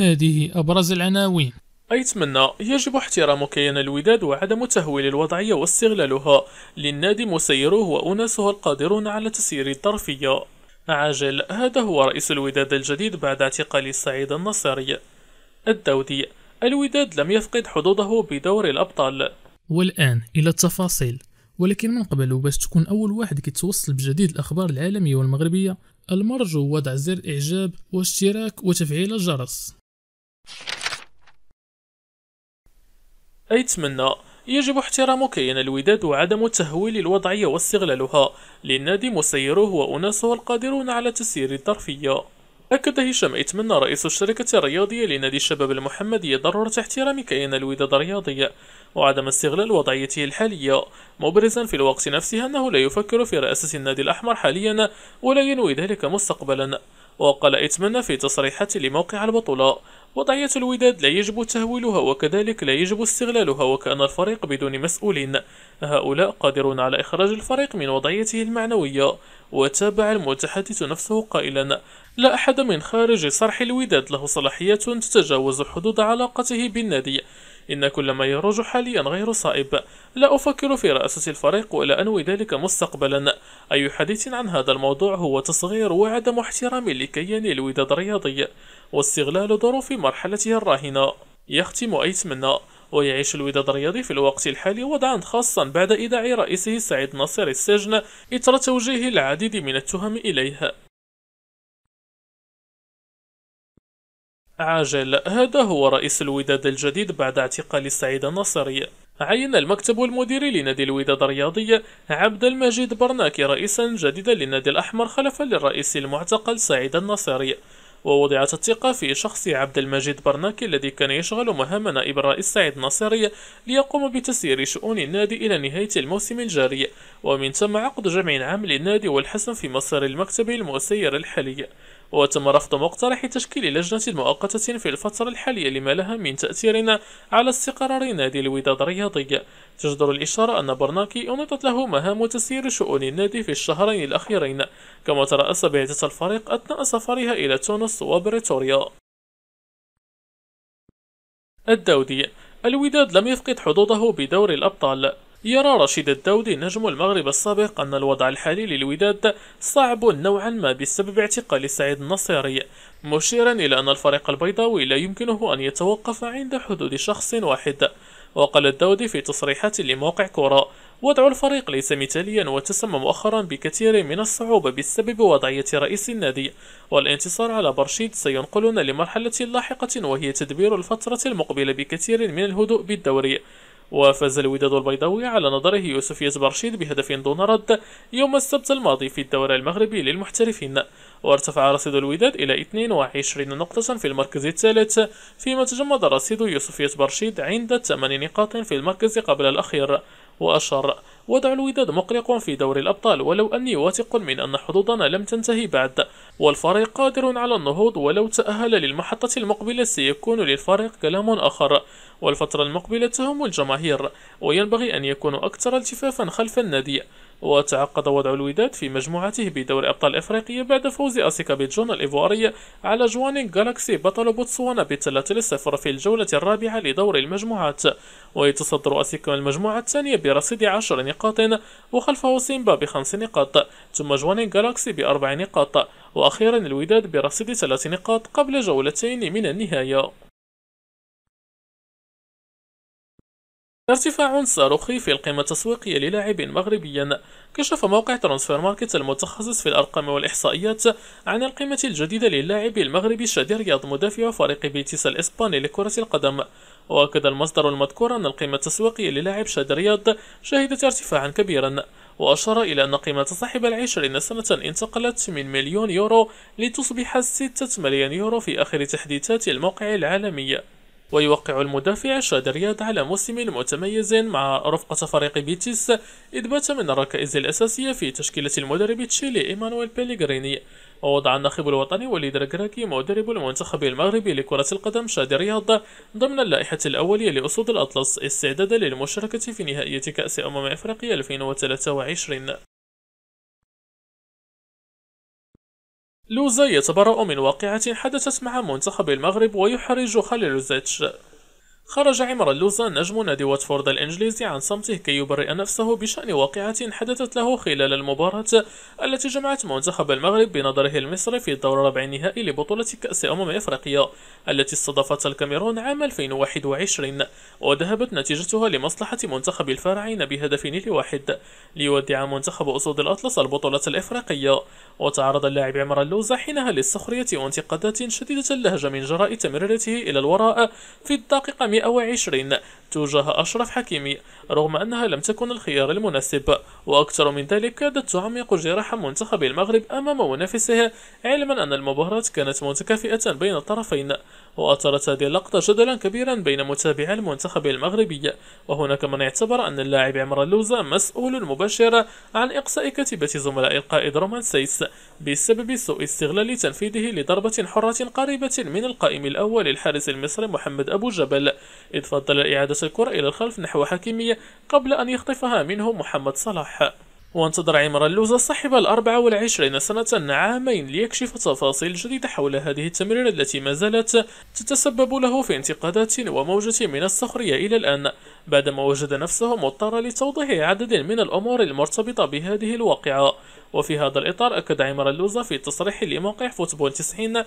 هذه أبرز العناوين أيتمنى يجب احترام كيان الوداد وعدم تهويل الوضعية واستغلالها للنادي مسيره وأناسه القادرون على تسيير الطرفية عاجل هذا هو رئيس الوداد الجديد بعد اعتقال سعيد النصري الدودي الوداد لم يفقد حدوده بدور الأبطال والآن إلى التفاصيل ولكن من قبل باش تكون أول واحد كيتوصل بجديد الأخبار العالمية والمغربية المرجو وضع زر إعجاب واشتراك وتفعيل الجرس أي تمنى يجب احترام كيان الوداد وعدم تهويل الوضعية واستغلالها للنادي مسيره وأناسه القادرون على تسيير الظرفية أكد هشام إتمنى رئيس الشركة الرياضية لنادي الشباب المحمدية ضرورة احترام كيان الوداد الرياضي وعدم استغلال وضعيته الحالية مبرزا في الوقت نفسه أنه لا يفكر في رئاسة النادي الأحمر حاليا ولا ينوي ذلك مستقبلا وقال إتمنى في تصريحات لموقع البطولة وضعية الوداد لا يجب تهويلها وكذلك لا يجب استغلالها وكأن الفريق بدون مسؤول هؤلاء قادرون على إخراج الفريق من وضعيته المعنوية وتابع المتحدث نفسه قائلا لا أحد من خارج صرح الوداد له صلاحيات تتجاوز حدود علاقته بالنادي إن كل ما يروج حاليا غير صائب لا أفكر في رئاسة الفريق ولا أنوي ذلك مستقبلا أي حديث عن هذا الموضوع هو تصغير وعدم احترام لكيان الوداد الرياضي واستغلال ظروف مرحلته الراهنة يختم أيتمنى ويعيش الوداد الرياضي في الوقت الحالي وضعا خاصا بعد إيداع رئيسه سعيد ناصر السجن إثر توجيه العديد من التهم إليه عاجل هذا هو رئيس الوداد الجديد بعد اعتقال سعيد النصري عين المكتب المديري لنادي الوداد الرياضي عبد المجيد برناكي رئيسا جديدا للنادي الأحمر خلفا للرئيس المعتقل سعيد النصري ووضعت الثقة في شخص عبد المجيد برناكي الذي كان يشغل مهام نائب الرئيس سعيد النصري ليقوم بتسيير شؤون النادي إلى نهاية الموسم الجاري ومن ثم عقد جمع عام للنادي والحسم في مصير المكتب المسير الحالي وتم رفض مقترح تشكيل لجنة مؤقتة في الفترة الحالية لما لها من تأثير على استقرار نادي الوداد الرياضي تجدر الإشارة أن برناكي أنطت له مهام تسيير شؤون النادي في الشهرين الأخيرين كما ترأس بعثة الفريق أثناء سفرها إلى تونس وبريتوريا الدودي الوداد لم يفقد حظوظه بدور الأبطال يرى رشيد الداودي نجم المغرب السابق أن الوضع الحالي للوداد صعب نوعا ما بسبب اعتقال سعيد النصيري مشيرا إلى أن الفريق البيضاوي لا يمكنه أن يتوقف عند حدود شخص واحد وقال الداودي في تصريحات لموقع كورة وضع الفريق ليس مثاليا وتسمى مؤخرا بكثير من الصعوبة بسبب وضعية رئيس النادي والانتصار على برشيد سينقلنا لمرحلة لاحقة وهي تدبير الفترة المقبلة بكثير من الهدوء بالدوري وفاز الوداد البيضاوي على نظره يوسف يزبرشيد بهدف دون رد يوم السبت الماضي في الدوري المغربي للمحترفين وارتفع رصيد الوداد إلى 22 نقطة في المركز الثالث فيما تجمد رصيد يوسف يزبرشيد عند 8 نقاط في المركز قبل الأخير وأشار وضع الوداد مقلق في دور الأبطال ولو أني واثق من أن حظوظنا لم تنتهي بعد والفريق قادر على النهوض ولو تأهل للمحطة المقبلة سيكون للفريق كلام آخر والفترة المقبلة تهم الجماهير وينبغي أن يكونوا أكثر التفافا خلف النادي وتعقد وضع الوداد في مجموعته بدوري أبطال إفريقيا بعد فوز أسيكا بجون الإيفواري على جوانين جالاكسي بطل بوتسوانا بالثلاثة للصفر في الجولة الرابعة لدور المجموعات ويتصدر أسيكا المجموعة الثانية برصيد عشر نقاط وخلفه سيمبا بخمس نقاط ثم جوانين جالاكسي بأربع نقاط وأخيرا الوداد برصيد ثلاث نقاط قبل جولتين من النهاية ارتفاع صاروخي في القيمة التسويقية للاعب مغربي كشف موقع ترانسفير ماركت المتخصص في الأرقام والإحصائيات عن القيمة الجديدة للاعب المغربي شادي رياض مدافع فريق بيتيس الإسباني لكرة القدم وأكد المصدر المذكور أن القيمة التسويقية للاعب شادي رياض شهدت ارتفاعا كبيرا وأشار إلى أن قيمة صاحب العشرين سنة انتقلت من مليون يورو لتصبح ستة مليون يورو في آخر تحديثات الموقع العالمي ويوقع المدافع شاد رياض على موسم متميز مع رفقة فريق بيتيس إذ بات من الركائز الأساسية في تشكيلة المدرب التشيلي إيمانويل بيليغريني ووضع الناخب الوطني وليد ركراكي مدرب المنتخب المغربي لكرة القدم شادي رياض ضمن اللائحة الأولية لأسود الأطلس استعدادا للمشاركة في نهائية كأس أمم إفريقيا 2023 لوزا يتبرأ من واقعة حدثت مع منتخب المغرب ويحرج خليلوزيتش خرج عمر اللوزا نجم نادي واتفورد الإنجليزي عن صمته كي يبرئ نفسه بشأن واقعة حدثت له خلال المباراة التي جمعت منتخب المغرب بنظره المصري في الدور ربع النهائي لبطولة كأس أمم إفريقيا التي استضافت الكاميرون عام 2021 وذهبت نتيجتها لمصلحة منتخب الفارعين بهدف لواحد ليودع منتخب أسود الأطلس البطولة الإفريقية وتعرض اللاعب عمر اللوزة حينها للسخرية وانتقادات شديدة اللهجة من جراء تمريرته إلى الوراء في الدقيقة ثمانية أو عشرين تجاه أشرف حكيمي رغم أنها لم تكن الخيار المناسب وأكثر من ذلك كادت تعمق جراح منتخب المغرب أمام منافسه علما أن المباراة كانت متكافئة بين الطرفين وأثارت هذه اللقطة جدلا كبيرا بين متابعي المنتخب المغربي وهناك من اعتبر أن اللاعب عمر اللوزة مسؤول مباشر عن إقصاء كتيبة زملاء القائد رومان سيس بسبب سوء استغلال تنفيذه لضربة حرة قريبة من القائم الأول الحارس المصري محمد أبو جبل إذ فضل إعادة حولت الكرة إلى الخلف نحو حكيمية قبل أن يخطفها منه محمد صلاح وانتظر عمر اللوزة صاحب الأربعة والعشرين سنة عامين ليكشف تفاصيل جديدة حول هذه التمريرة التي ما زالت تتسبب له في انتقادات وموجة من السخرية إلى الآن بعدما وجد نفسه مضطرا لتوضيح عدد من الأمور المرتبطة بهذه الواقعة وفي هذا الإطار أكد عمر اللوزة في تصريح لموقع فوتبول 90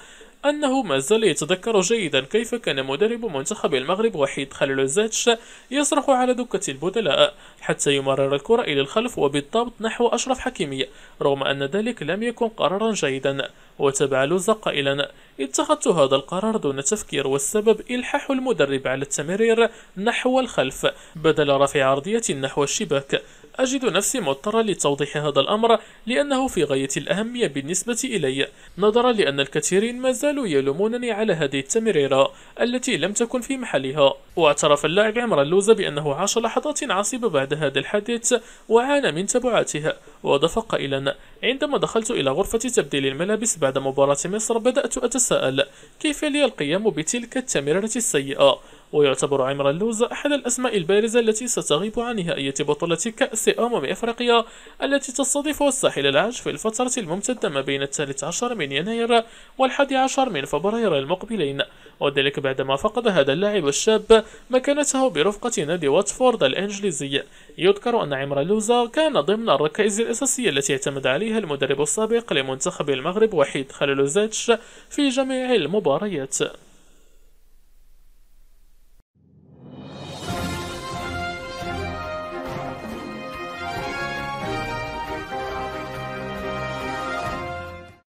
أنه ما زال يتذكر جيدا كيف كان مدرب منتخب المغرب وحيد خليل الزاتش يصرخ على دكة البدلاء حتى يمرر الكرة إلى الخلف وبالضبط نحو أشرف حكيمي رغم أن ذلك لم يكن قرارا جيدا وتبع لوزة قائلا اتخذت هذا القرار دون تفكير والسبب إلحاح المدرب على التمرير نحو الخلف بدل رفع عرضية نحو الشباك أجد نفسي مضطرا لتوضيح هذا الأمر لأنه في غاية الأهمية بالنسبة إلي نظرا لأن الكثيرين ما زالوا يلومونني على هذه التمريرة التي لم تكن في محلها واعترف اللاعب عمر اللوزة بأنه عاش لحظات عصيبة بعد هذا الحادث وعانى من تبعاتها وأضاف قائلا عندما دخلت إلى غرفة تبديل الملابس بعد مباراة مصر بدأت أتساءل كيف لي القيام بتلك التمريرة السيئة ويعتبر عمر اللوز أحد الأسماء البارزة التي ستغيب عن نهائية بطولة كأس أمم أفريقيا التي تستضيف الساحل العاج في الفترة الممتدة ما بين الثالث عشر من يناير والحادي عشر من فبراير المقبلين وذلك بعدما فقد هذا اللاعب الشاب مكانته برفقة نادي واتفورد الإنجليزي يذكر أن عمر اللوز كان ضمن الركائز الأساسية التي اعتمد عليها المدرب السابق لمنتخب المغرب وحيد خليلوزاتش في جميع المباريات